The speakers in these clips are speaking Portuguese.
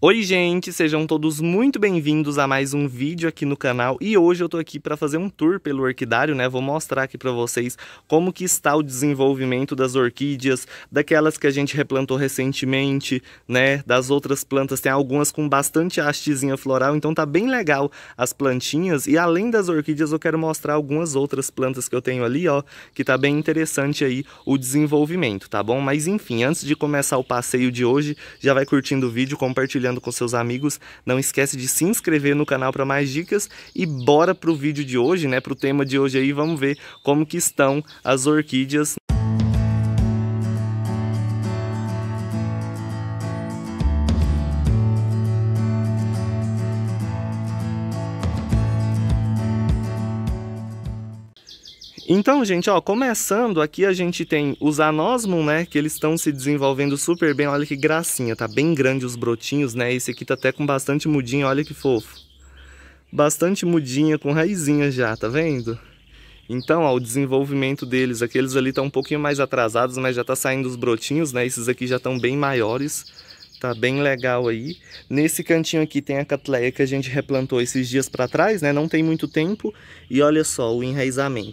Oi, gente, sejam todos muito bem-vindos a mais um vídeo aqui no canal e hoje eu tô aqui para fazer um tour pelo orquidário, né? Vou mostrar aqui para vocês como que está o desenvolvimento das orquídeas, daquelas que a gente replantou recentemente, né? Das outras plantas, tem algumas com bastante hastezinha floral, então tá bem legal as plantinhas e além das orquídeas eu quero mostrar algumas outras plantas que eu tenho ali, ó, que tá bem interessante aí o desenvolvimento, tá bom? Mas enfim, antes de começar o passeio de hoje, já vai curtindo o vídeo, compartilhando compartilhando com seus amigos. Não esquece de se inscrever no canal para mais dicas e bora pro vídeo de hoje, né? Pro tema de hoje aí, vamos ver como que estão as orquídeas Então, gente, ó, começando aqui a gente tem os anósmon, né, que eles estão se desenvolvendo super bem. Olha que gracinha, tá bem grande os brotinhos, né? Esse aqui tá até com bastante mudinha, olha que fofo. Bastante mudinha com raizinha já, tá vendo? Então, ó, o desenvolvimento deles, aqueles ali estão tá um pouquinho mais atrasados, mas já tá saindo os brotinhos, né? Esses aqui já estão bem maiores. Tá bem legal aí. Nesse cantinho aqui tem a catleia que a gente replantou esses dias para trás, né? Não tem muito tempo. E olha só o enraizamento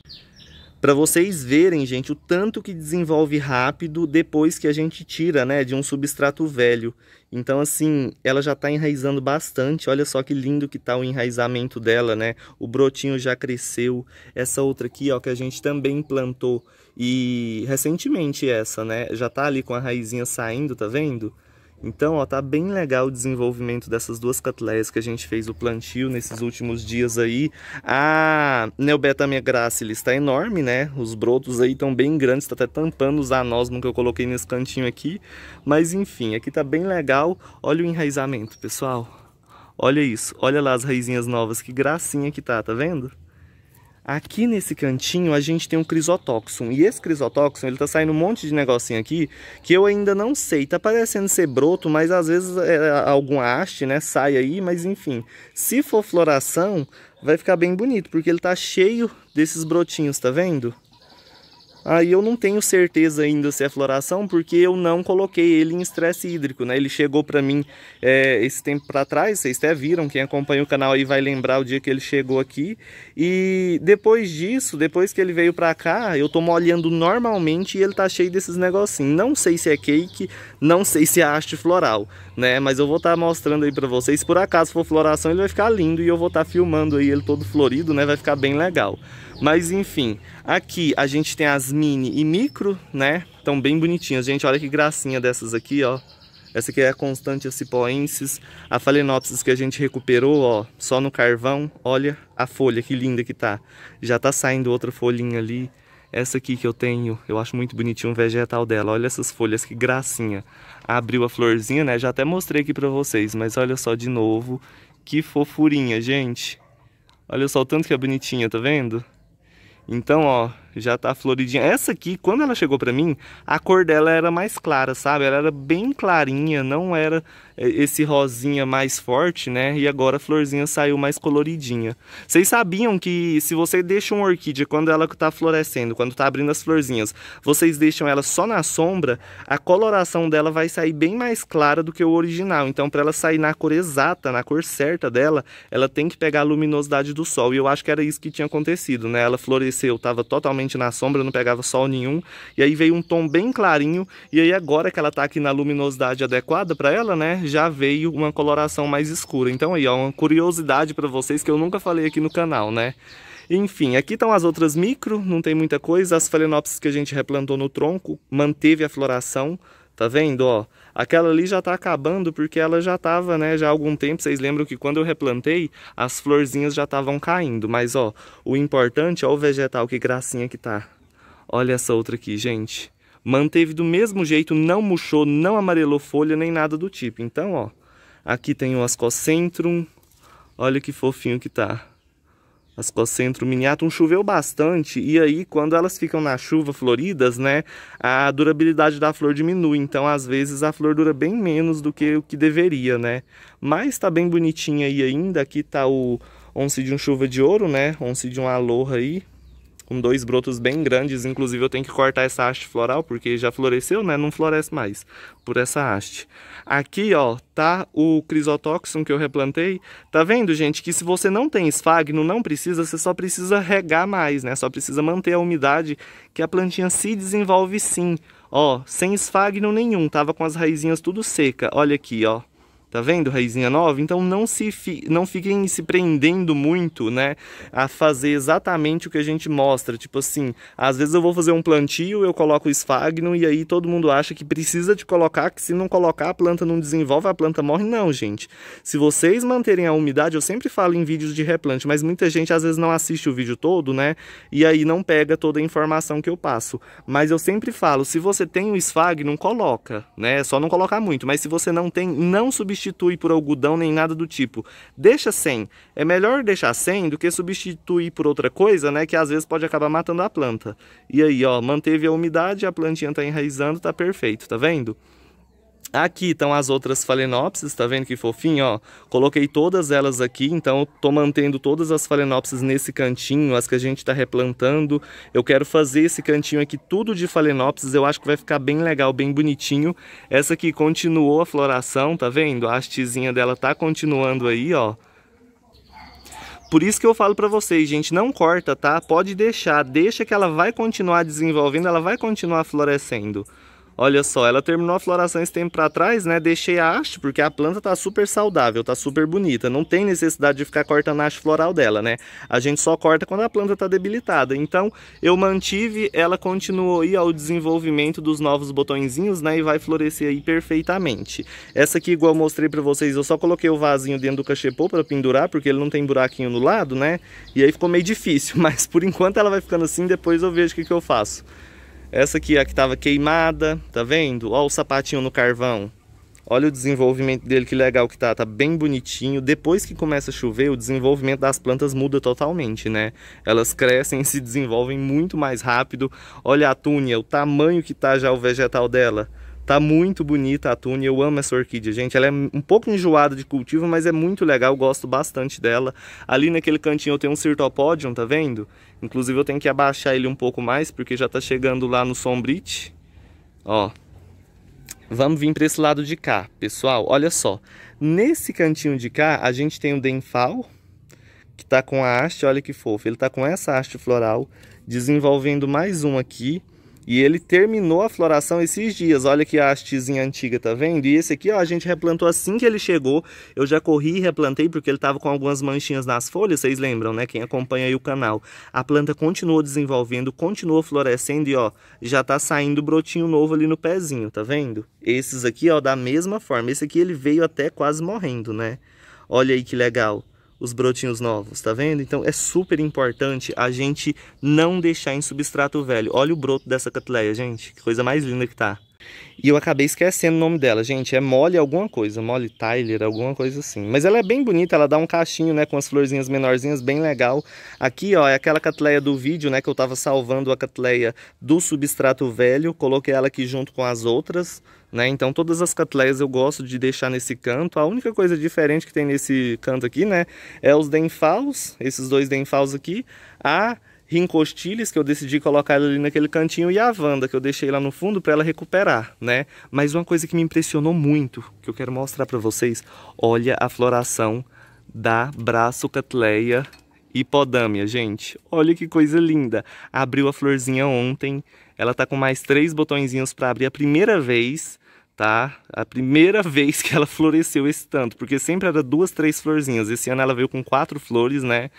para vocês verem, gente, o tanto que desenvolve rápido depois que a gente tira, né, de um substrato velho. Então, assim, ela já está enraizando bastante. Olha só que lindo que está o enraizamento dela, né? O brotinho já cresceu. Essa outra aqui, ó, que a gente também plantou. E recentemente essa, né? Já está ali com a raizinha saindo, tá vendo? Então, ó, tá bem legal o desenvolvimento dessas duas catleias que a gente fez o plantio nesses últimos dias aí. A Neobetamia gracilis está enorme, né? Os brotos aí estão bem grandes, tá até tampando os anósmos que eu coloquei nesse cantinho aqui. Mas enfim, aqui tá bem legal. Olha o enraizamento, pessoal. Olha isso, olha lá as raizinhas novas, que gracinha que tá, tá vendo? Aqui nesse cantinho a gente tem um crisotóxon. E esse crisotóxon, ele tá saindo um monte de negocinho aqui que eu ainda não sei. Tá parecendo ser broto, mas às vezes é, alguma haste, né, sai aí. Mas enfim, se for floração, vai ficar bem bonito, porque ele tá cheio desses brotinhos, tá vendo? Aí eu não tenho certeza ainda se é floração, porque eu não coloquei ele em estresse hídrico, né? Ele chegou para mim é, esse tempo para trás, vocês até viram, quem acompanha o canal aí vai lembrar o dia que ele chegou aqui. E depois disso, depois que ele veio para cá, eu tô molhando normalmente e ele tá cheio desses negocinhos. Não sei se é cake, não sei se é haste floral, né? Mas eu vou estar tá mostrando aí para vocês. Se por acaso for floração, ele vai ficar lindo e eu vou estar tá filmando aí ele todo florido, né? Vai ficar bem legal. Mas enfim, aqui a gente tem as mini e micro, né? Estão bem bonitinhas, gente. Olha que gracinha dessas aqui, ó. Essa aqui é a Constantia cipoensis, a Phalaenopsis que a gente recuperou, ó, só no carvão. Olha a folha, que linda que tá. Já tá saindo outra folhinha ali. Essa aqui que eu tenho, eu acho muito bonitinho o vegetal dela. Olha essas folhas, que gracinha. Abriu a florzinha, né? Já até mostrei aqui pra vocês, mas olha só de novo. Que fofurinha, gente. Olha só o tanto que é bonitinha, tá vendo? Então, ó, já tá floridinha. Essa aqui, quando ela chegou para mim, a cor dela era mais clara, sabe? Ela era bem clarinha, não era é, esse rosinha mais forte, né? E agora a florzinha saiu mais coloridinha. Vocês sabiam que se você deixa uma orquídea quando ela tá florescendo, quando tá abrindo as florzinhas, vocês deixam ela só na sombra, a coloração dela vai sair bem mais clara do que o original. Então, para ela sair na cor exata, na cor certa dela, ela tem que pegar a luminosidade do sol. E eu acho que era isso que tinha acontecido, né? Ela floresceu, tava totalmente na sombra, não pegava sol nenhum. E aí veio um tom bem clarinho. E aí agora que ela tá aqui na luminosidade adequada para ela, né? Já veio uma coloração mais escura. Então aí, ó, uma curiosidade para vocês que eu nunca falei aqui no canal, né? Enfim, aqui estão as outras micro, não tem muita coisa. As phalaenopsis que a gente replantou no tronco, manteve a floração. Tá vendo, ó? Aquela ali já tá acabando porque ela já tava, né, já há algum tempo. Vocês lembram que quando eu replantei, as florzinhas já estavam caindo. Mas, ó, o importante, ó o vegetal, que gracinha que tá. Olha essa outra aqui, gente. Manteve do mesmo jeito, não murchou, não amarelou folha, nem nada do tipo. Então, ó, aqui tem o Ascocentrum. Olha que fofinho que tá. As Cocentro miniatum choveu bastante e aí quando elas ficam na chuva floridas, né, a durabilidade da flor diminui, então às vezes a flor dura bem menos do que o que deveria, né? Mas tá bem bonitinha aí ainda, aqui tá o once de um chuva de ouro, né? Once de um aloha aí, com dois brotos bem grandes. Inclusive eu tenho que cortar essa haste floral, porque já floresceu, né? Não floresce mais por essa haste. Aqui, ó, tá o crisotóxon que eu replantei. Tá vendo, gente, que se você não tem esfagno, não precisa, você só precisa regar mais, né? Só precisa manter a umidade, que a plantinha se desenvolve sim. Ó, sem esfagno nenhum, tava com as raizinhas tudo seca. Olha aqui, ó. Tá vendo, raizinha nova? Então não se fi... não fiquem se prendendo muito, né, a fazer exatamente o que a gente mostra. Tipo assim, às vezes eu vou fazer um plantio, eu coloco o esfagno e aí todo mundo acha que precisa de colocar, que se não colocar a planta não desenvolve, a planta morre. Não, gente. Se vocês manterem a umidade, eu sempre falo em vídeos de replante, mas muita gente às vezes não assiste o vídeo todo, né, e aí não pega toda a informação que eu passo. Mas eu sempre falo, se você tem o esfagno, coloca, né? Só não colocar muito, mas se você não tem, não substitui substitui por algodão nem nada do tipo. Deixa sem. É melhor deixar sem do que substituir por outra coisa, né? Que às vezes pode acabar matando a planta. E aí, ó, manteve a umidade, a plantinha tá enraizando, tá perfeito, tá vendo? Aqui estão as outras falenopsis, tá vendo que fofinho, ó? Coloquei todas elas aqui, então eu tô mantendo todas as falenopsis nesse cantinho, as que a gente tá replantando. Eu quero fazer esse cantinho aqui tudo de falenopsis, eu acho que vai ficar bem legal, bem bonitinho. Essa aqui continuou a floração, tá vendo? A hastezinha dela tá continuando aí, ó. Por isso que eu falo para vocês, gente, não corta, tá? Pode deixar, deixa que ela vai continuar desenvolvendo, ela vai continuar florescendo. Olha só, ela terminou a floração esse tempo para trás, né? Deixei a haste, porque a planta tá super saudável, tá super bonita. Não tem necessidade de ficar cortando a haste floral dela, né? A gente só corta quando a planta tá debilitada. Então, eu mantive, ela continuou aí ao desenvolvimento dos novos botõezinhos, né? E vai florescer aí perfeitamente. Essa aqui, igual eu mostrei para vocês, eu só coloquei o vasinho dentro do cachepô para pendurar, porque ele não tem buraquinho no lado, né? E aí ficou meio difícil, mas por enquanto ela vai ficando assim, depois eu vejo o que, que eu faço. Essa aqui é a que estava queimada, tá vendo? Olha o sapatinho no carvão. Olha o desenvolvimento dele, que legal que tá, tá bem bonitinho. Depois que começa a chover, o desenvolvimento das plantas muda totalmente, né? Elas crescem e se desenvolvem muito mais rápido. Olha a túnia, o tamanho que tá já o vegetal dela. Tá muito bonita a tune, eu amo essa orquídea, gente. Ela é um pouco enjoada de cultivo, mas é muito legal, gosto bastante dela. Ali naquele cantinho eu tenho um cirtopódium, tá vendo? Inclusive eu tenho que abaixar ele um pouco mais, porque já tá chegando lá no sombrite. Ó. Vamos vir para esse lado de cá, pessoal. Olha só. Nesse cantinho de cá, a gente tem o denfal, que tá com a haste, olha que fofo. Ele tá com essa haste floral, desenvolvendo mais um aqui. E ele terminou a floração esses dias. Olha que hastezinha antiga, tá vendo? E esse aqui, ó, a gente replantou assim que ele chegou. Eu já corri e replantei porque ele tava com algumas manchinhas nas folhas, vocês lembram, né? Quem acompanha aí o canal. A planta continuou desenvolvendo, continuou florescendo e, ó, já tá saindo brotinho novo ali no pezinho, tá vendo? Esses aqui, ó, da mesma forma. Esse aqui ele veio até quase morrendo, né? Olha aí que legal os brotinhos novos, tá vendo? Então é super importante a gente não deixar em substrato velho. Olha o broto dessa catleia, gente, que coisa mais linda que tá. E eu acabei esquecendo o nome dela, gente, é Mole alguma coisa, Mole Tyler, alguma coisa assim. Mas ela é bem bonita, ela dá um cachinho, né, com as florzinhas menorzinhas, bem legal. Aqui, ó, é aquela catleia do vídeo, né, que eu tava salvando a catleia do substrato velho, coloquei ela aqui junto com as outras, né? Então todas as catleias eu gosto de deixar nesse canto. A única coisa diferente que tem nesse canto aqui, né, é os denfaus, esses dois denfaus aqui, a rincostiles que eu decidi colocar ali naquele cantinho e a Wanda que eu deixei lá no fundo para ela recuperar, né? Mas uma coisa que me impressionou muito, que eu quero mostrar para vocês, olha a floração da braço catleia hipodâmia, gente. Olha que coisa linda. Abriu a florzinha ontem. Ela tá com mais três botõezinhos para abrir a primeira vez tá? A primeira vez que ela floresceu esse tanto, porque sempre era duas, três florzinhas. Esse ano ela veio com quatro flores, né?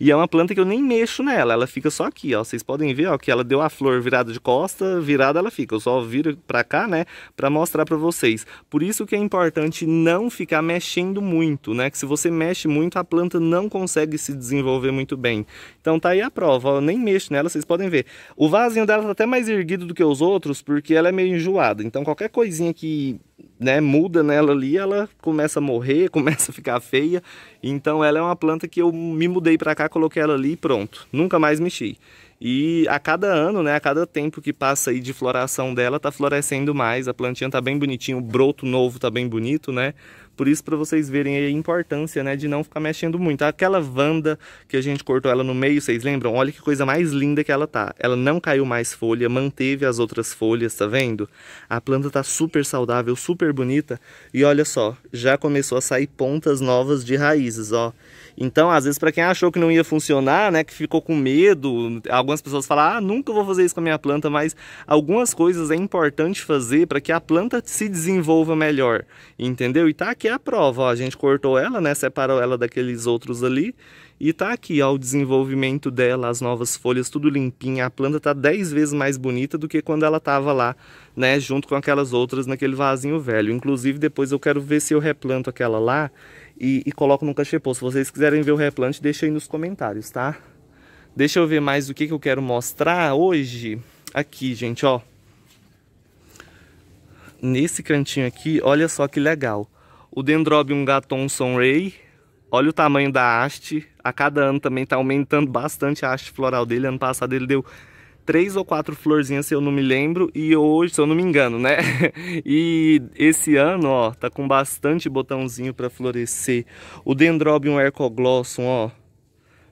E é uma planta que eu nem mexo nela, ela fica só aqui, ó. Vocês podem ver, ó, que ela deu a flor virada de costa, virada ela fica. Eu só viro para cá, né, para mostrar para vocês. Por isso que é importante não ficar mexendo muito, né? Que se você mexe muito, a planta não consegue se desenvolver muito bem. Então tá aí a prova, ó. eu nem mexo nela, vocês podem ver. O vasinho dela tá até mais erguido do que os outros, porque ela é meio enjoada. Então qualquer coisinha que que né, muda nela ali, ela começa a morrer, começa a ficar feia. Então ela é uma planta que eu me mudei para cá, coloquei ela ali e pronto, nunca mais mexi. E a cada ano, né, a cada tempo que passa aí de floração dela, tá florescendo mais, a plantinha tá bem bonitinha, o broto novo tá bem bonito, né? Por isso, para vocês verem a importância, né, de não ficar mexendo muito. Aquela vanda que a gente cortou ela no meio, vocês lembram? Olha que coisa mais linda que ela tá. Ela não caiu mais folha, manteve as outras folhas, tá vendo? A planta tá super saudável, super bonita. E olha só, já começou a sair pontas novas de raízes, ó. Então, às vezes, para quem achou que não ia funcionar, né, que ficou com medo, algumas pessoas falam, ah, nunca vou fazer isso com a minha planta, mas algumas coisas é importante fazer para que a planta se desenvolva melhor, entendeu? E tá aqui a prova, ó, a gente cortou ela, né, separou ela daqueles outros ali, e tá aqui, ó, o desenvolvimento dela, as novas folhas, tudo limpinha. A planta tá 10 vezes mais bonita do que quando ela tava lá, né? Junto com aquelas outras naquele vasinho velho. Inclusive, depois eu quero ver se eu replanto aquela lá e, e coloco num cachepô. Se vocês quiserem ver o replante, deixa aí nos comentários, tá? Deixa eu ver mais o que, que eu quero mostrar hoje. Aqui, gente, ó. Nesse cantinho aqui, olha só que legal. O Dendrobium gatonson ray. Olha o tamanho da haste. A cada ano também tá aumentando bastante a haste floral dele. Ano passado ele deu três ou quatro florzinhas, se eu não me lembro, e hoje, se eu não me engano, né? E esse ano, ó, tá com bastante botãozinho para florescer. O Dendrobium ercoglossum, ó,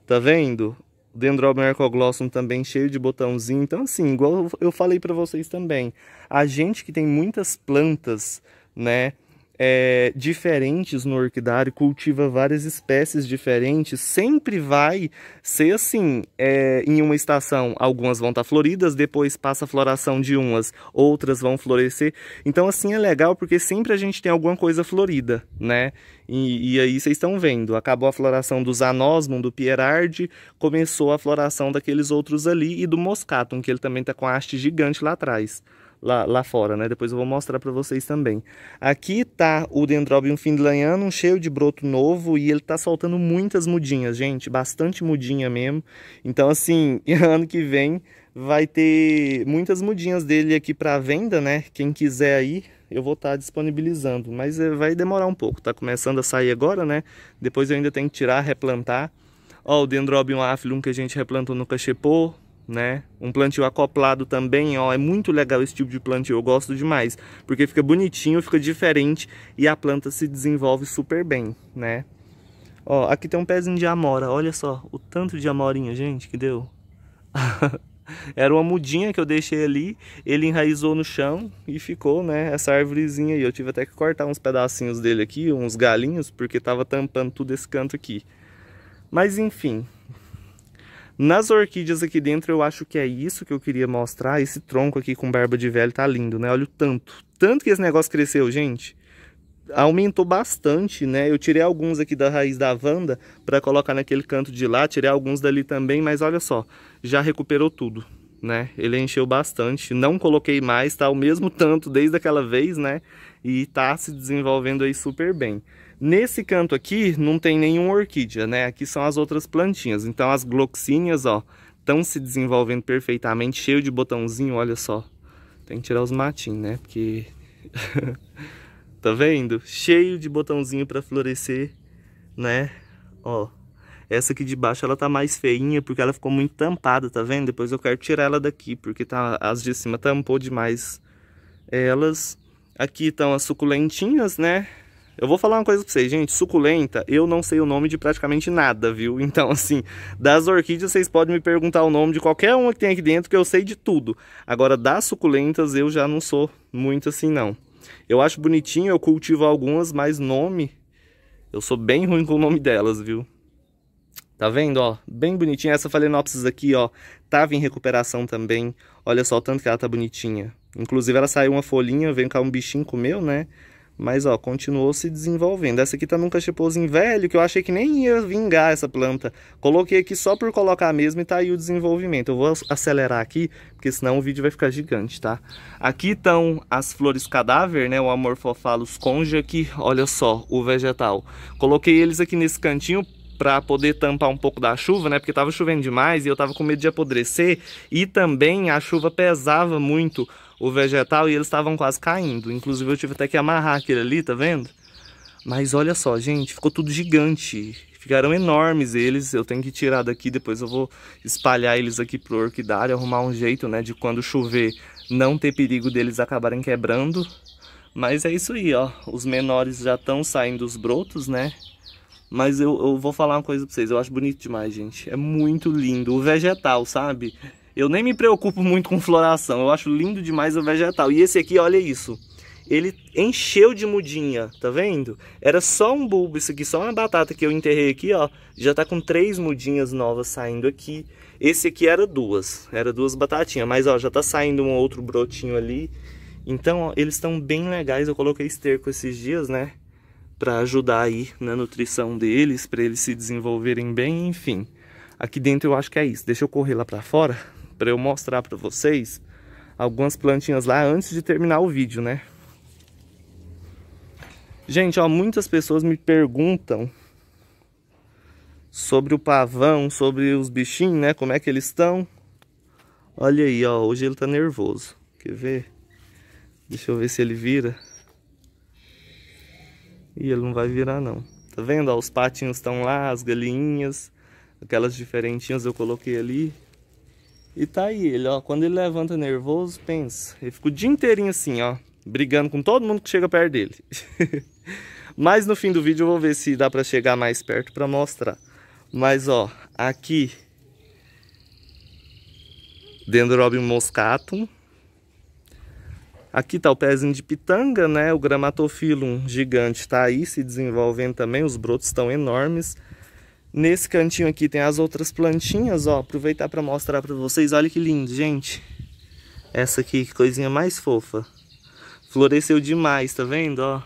tá vendo? O Dendrobium ercoglossum também cheio de botãozinho. Então, assim, igual eu falei para vocês também, a gente que tem muitas plantas, né? é, diferentes no orquidário, cultiva várias espécies diferentes, sempre vai ser assim, é, em uma estação algumas vão estar tá floridas, depois passa a floração de umas, outras vão florescer. Então assim é legal porque sempre a gente tem alguma coisa florida, né? E, e aí vocês estão vendo, acabou a floração do Zanosmum, do Pierardi, começou a floração daqueles outros ali e do Moscatum, que ele também está com a haste gigante lá atrás lá, lá fora, né? Depois eu vou mostrar para vocês também. Aqui tá o Dendrobium finlandianum, cheio de broto novo e ele tá soltando muitas mudinhas, gente, bastante mudinha mesmo. Então assim, ano que vem vai ter muitas mudinhas dele aqui para venda, né? Quem quiser aí, eu vou estar tá disponibilizando, mas eh, vai demorar um pouco, tá começando a sair agora, né? Depois eu ainda tenho que tirar, replantar. Ó, o Dendrobium afilum que a gente replantou no cachepô, né? Um plantio acoplado também, ó, é muito legal esse tipo de plantio, eu gosto demais, porque fica bonitinho, fica diferente e a planta se desenvolve super bem, né? Ó, aqui tem um pezinho de amora, olha só o tanto de amorinha, gente, que deu. Era uma mudinha que eu deixei ali, ele enraizou no chão e ficou, né, essa árvorezinha aí. Eu tive até que cortar uns pedacinhos dele aqui, uns galinhos, porque tava tampando tudo esse canto aqui. Mas enfim, nas orquídeas aqui dentro, eu acho que é isso que eu queria mostrar. Esse tronco aqui com barba de velho tá lindo, né? Olha o tanto. Tanto que esse negócio cresceu, gente. Aumentou bastante, né? Eu tirei alguns aqui da raiz da vanda para colocar naquele canto de lá. Tirei alguns dali também, mas olha só. Já recuperou tudo, né? Ele encheu bastante. Não coloquei mais, tá o mesmo tanto desde aquela vez, né? E tá se desenvolvendo aí super bem. Nesse canto aqui não tem nenhuma orquídea, né? Aqui são as outras plantinhas. Então as gloxíneas, ó, estão se desenvolvendo perfeitamente, cheio de botãozinho, olha só. Tem que tirar os matinhos, né? Porque... tá vendo? Cheio de botãozinho para florescer, né? Ó, essa aqui de baixo ela tá mais feinha porque ela ficou muito tampada, tá vendo? Depois eu quero tirar ela daqui porque tá, as de cima tampou demais elas. Aqui estão as suculentinhas, né? Eu vou falar uma coisa pra vocês, gente. Suculenta, eu não sei o nome de praticamente nada, viu? Então, assim, das orquídeas vocês podem me perguntar o nome de qualquer uma que tem aqui dentro, que eu sei de tudo. Agora, das suculentas eu já não sou muito assim, não. Eu acho bonitinho, eu cultivo algumas, mas nome... Eu sou bem ruim com o nome delas, viu? Tá vendo, ó? Bem bonitinha. Essa Phalaenopsis aqui, ó, tava em recuperação também. Olha só o tanto que ela tá bonitinha. Inclusive, ela saiu uma folhinha, vem cá um bichinho comeu, né? Mas, ó, continuou se desenvolvendo. Essa aqui tá num cachepôzinho velho, que eu achei que nem ia vingar essa planta. Coloquei aqui só por colocar mesmo e tá aí o desenvolvimento. Eu vou acelerar aqui, porque senão o vídeo vai ficar gigante, tá? Aqui estão as flores cadáver, né? O Amorphophallus conge aqui. Olha só, o vegetal. Coloquei eles aqui nesse cantinho para poder tampar um pouco da chuva, né? Porque tava chovendo demais e eu tava com medo de apodrecer e também a chuva pesava muito o vegetal e eles estavam quase caindo. Inclusive eu tive até que amarrar aquele ali, tá vendo? Mas olha só, gente, ficou tudo gigante. Ficaram enormes eles, eu tenho que tirar daqui, depois eu vou espalhar eles aqui pro orquidário, arrumar um jeito, né, de quando chover não ter perigo deles acabarem quebrando. Mas é isso aí, ó, os menores já estão saindo os brotos, né, mas eu, eu vou falar uma coisa pra vocês, eu acho bonito demais, gente, é muito lindo, o vegetal, sabe? Eu nem me preocupo muito com floração, eu acho lindo demais o vegetal. E esse aqui, olha isso. Ele encheu de mudinha, tá vendo? Era só um bulbo, isso aqui, só uma batata que eu enterrei aqui, ó. Já tá com três mudinhas novas saindo aqui. Esse aqui era duas, era duas batatinhas, mas ó, já tá saindo um outro brotinho ali. Então, ó, eles estão bem legais, eu coloquei esterco esses dias, né? Pra ajudar aí na nutrição deles, pra eles se desenvolverem bem, enfim. Aqui dentro eu acho que é isso. Deixa eu correr lá pra fora para eu mostrar para vocês algumas plantinhas lá antes de terminar o vídeo, né? Gente, ó, muitas pessoas me perguntam sobre o pavão, sobre os bichinhos, né? Como é que eles estão? Olha aí, ó, hoje ele tá nervoso. Quer ver? Deixa eu ver se ele vira. E ele não vai virar não. Tá vendo? Ó, os patinhos estão lá, as galinhas, aquelas diferentinhas eu coloquei ali. E tá aí, ele, ó, quando ele levanta nervoso, pensa. Ele fica o dia inteirinho assim, ó, brigando com todo mundo que chega perto dele. Mas no fim do vídeo eu vou ver se dá pra chegar mais perto pra mostrar. Mas, ó, aqui... Dendrobium moscatum. Aqui tá o pezinho de pitanga, né? O gramatophyllum gigante tá aí se desenvolvendo também. Os brotos estão enormes. Nesse cantinho aqui tem as outras plantinhas, ó. Aproveitar para mostrar para vocês. Olha que lindo, gente. Essa aqui, que coisinha mais fofa. Floresceu demais, tá vendo, ó?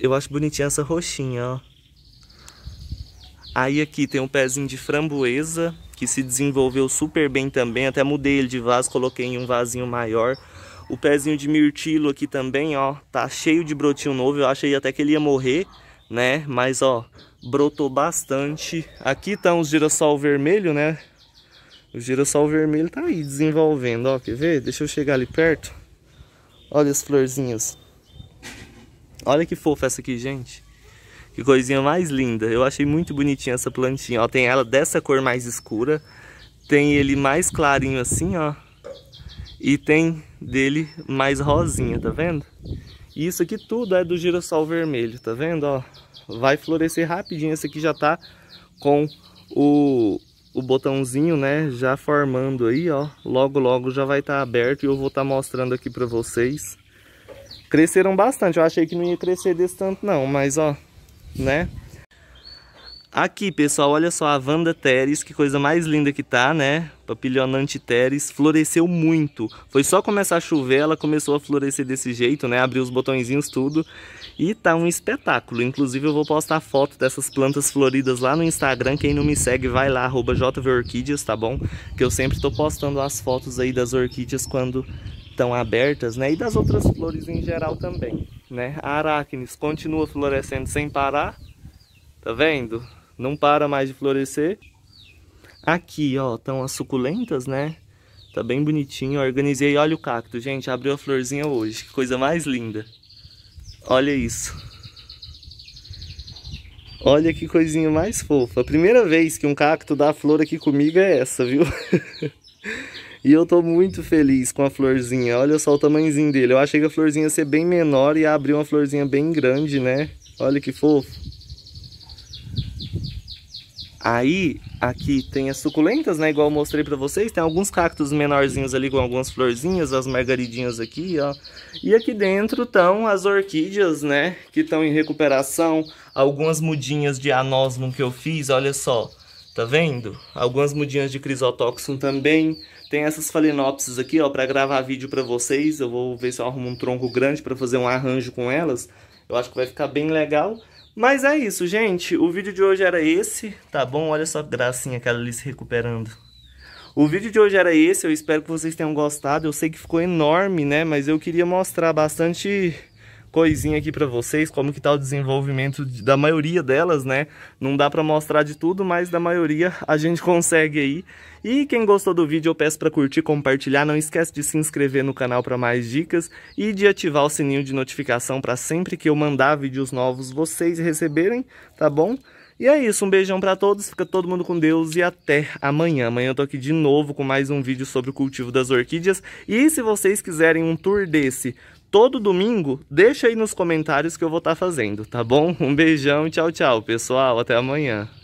Eu acho bonitinha essa roxinha, ó. Aí aqui tem um pezinho de framboesa, que se desenvolveu super bem também. Até mudei ele de vaso, coloquei em um vasinho maior. O pezinho de mirtilo aqui também, ó. Tá cheio de brotinho novo. Eu achei até que ele ia morrer, né? Mas, ó, brotou bastante. Aqui tá um girassol vermelho, né? O girassol vermelho tá aí desenvolvendo, ó, quer ver? Deixa eu chegar ali perto. Olha as florzinhas. Olha que fofa essa aqui, gente. Que coisinha mais linda. Eu achei muito bonitinha essa plantinha. Ó, tem ela dessa cor mais escura. Tem ele mais clarinho assim, ó. E tem dele mais rosinha, tá vendo? E isso aqui tudo é do girassol vermelho, tá vendo, ó? vai florescer rapidinho. Esse aqui já tá com o, o botãozinho, né? Já formando aí, ó. Logo, logo já vai estar tá aberto e eu vou estar tá mostrando aqui para vocês. Cresceram bastante. Eu achei que não ia crescer desse tanto não, mas ó, né? Aqui, pessoal, olha só a Wanda Teres, que coisa mais linda que tá, né? Papilionante Teres, floresceu muito. Foi só começar a chover, ela começou a florescer desse jeito, né? Abriu os botõezinhos tudo e tá um espetáculo. Inclusive eu vou postar foto dessas plantas floridas lá no Instagram. Quem não me segue, vai lá, arroba jvorquídeas, tá bom? Que eu sempre tô postando as fotos aí das orquídeas quando estão abertas, né? E das outras flores em geral também, né? A Aracnis continua florescendo sem parar Tá vendo? Não para mais de florescer. Aqui, ó, estão as suculentas, né? Tá bem bonitinho. organizei, olha o cacto, gente. Abriu a florzinha hoje. Que coisa mais linda. Olha isso. Olha que coisinha mais fofa. A primeira vez que um cacto dá flor aqui comigo é essa, viu? e eu tô muito feliz com a florzinha. Olha só o tamanhozinho dele. Eu achei que a florzinha ia ser bem menor e abriu uma florzinha bem grande, né? Olha que fofo. Aí, aqui tem as suculentas, né? Igual eu mostrei pra vocês. Tem alguns cactos menorzinhos ali com algumas florzinhas, as margaridinhas aqui, ó. E aqui dentro estão as orquídeas, né? Que estão em recuperação. Algumas mudinhas de anósmum que eu fiz, olha só. Tá vendo? Algumas mudinhas de crisotóxum também. Tem essas falenopsis aqui, ó, pra gravar vídeo pra vocês. Eu vou ver se eu arrumo um tronco grande pra fazer um arranjo com elas. Eu acho que vai ficar bem legal. Mas é isso, gente. O vídeo de hoje era esse, tá bom? Olha só que gracinha aquela ali se recuperando. O vídeo de hoje era esse, eu espero que vocês tenham gostado. Eu sei que ficou enorme, né? Mas eu queria mostrar bastante coisinha aqui para vocês, como que tá o desenvolvimento de, da maioria delas, né? Não dá para mostrar de tudo, mas da maioria a gente consegue aí. E quem gostou do vídeo, eu peço para curtir, compartilhar, não esquece de se inscrever no canal para mais dicas e de ativar o sininho de notificação para sempre que eu mandar vídeos novos vocês receberem, tá bom? E é isso, um beijão para todos, fica todo mundo com Deus e até amanhã. Amanhã eu tô aqui de novo com mais um vídeo sobre o cultivo das orquídeas. E se vocês quiserem um tour desse todo domingo, deixa aí nos comentários que eu vou estar tá fazendo, tá bom? Um beijão, tchau, tchau, pessoal, até amanhã.